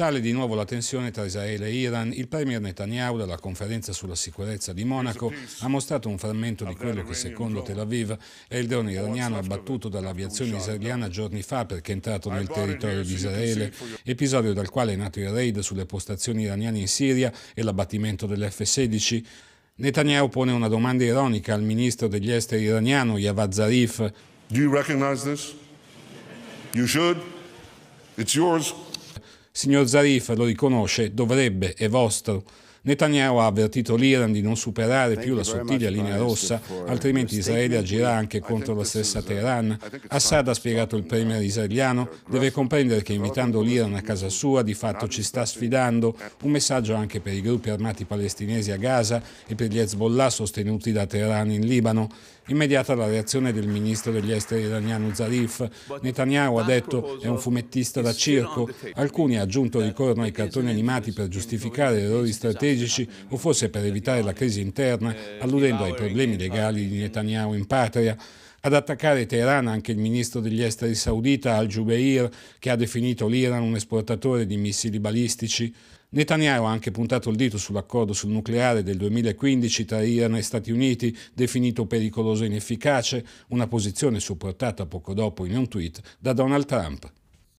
Sale di nuovo la tensione tra Israele e Iran. Il premier Netanyahu dalla conferenza sulla sicurezza di Monaco ha mostrato un frammento di quello che secondo Tel Aviv è il drone iraniano abbattuto dall'aviazione israeliana giorni fa perché è entrato nel territorio di Israele, episodio dal quale è nato il raid sulle postazioni iraniane in Siria e l'abbattimento dell'F-16. Netanyahu pone una domanda ironica al ministro degli esteri iraniano Yavad Zarif. Do you recognize this? You should. It's yours. Signor Zarif lo riconosce, dovrebbe, è vostro Netanyahu ha avvertito l'Iran di non superare più la sottile linea rossa, altrimenti Israele agirà anche contro la stessa Teheran. Assad, ha spiegato il premier israeliano, deve comprendere che invitando l'Iran a casa sua di fatto ci sta sfidando, un messaggio anche per i gruppi armati palestinesi a Gaza e per gli Hezbollah sostenuti da Teheran in Libano. Immediata la reazione del ministro degli esteri iraniano Zarif. Netanyahu ha detto è un fumettista da circo. Alcuni, ha aggiunto, ricorrono ai cartoni animati per giustificare errori strategici strategici o forse per evitare la crisi interna, alludendo ai problemi legali di Netanyahu in patria. Ad attaccare Teheran anche il ministro degli esteri saudita Al-Jubeir, che ha definito l'Iran un esportatore di missili balistici. Netanyahu ha anche puntato il dito sull'accordo sul nucleare del 2015 tra Iran e Stati Uniti, definito pericoloso e inefficace, una posizione supportata poco dopo in un tweet da Donald Trump.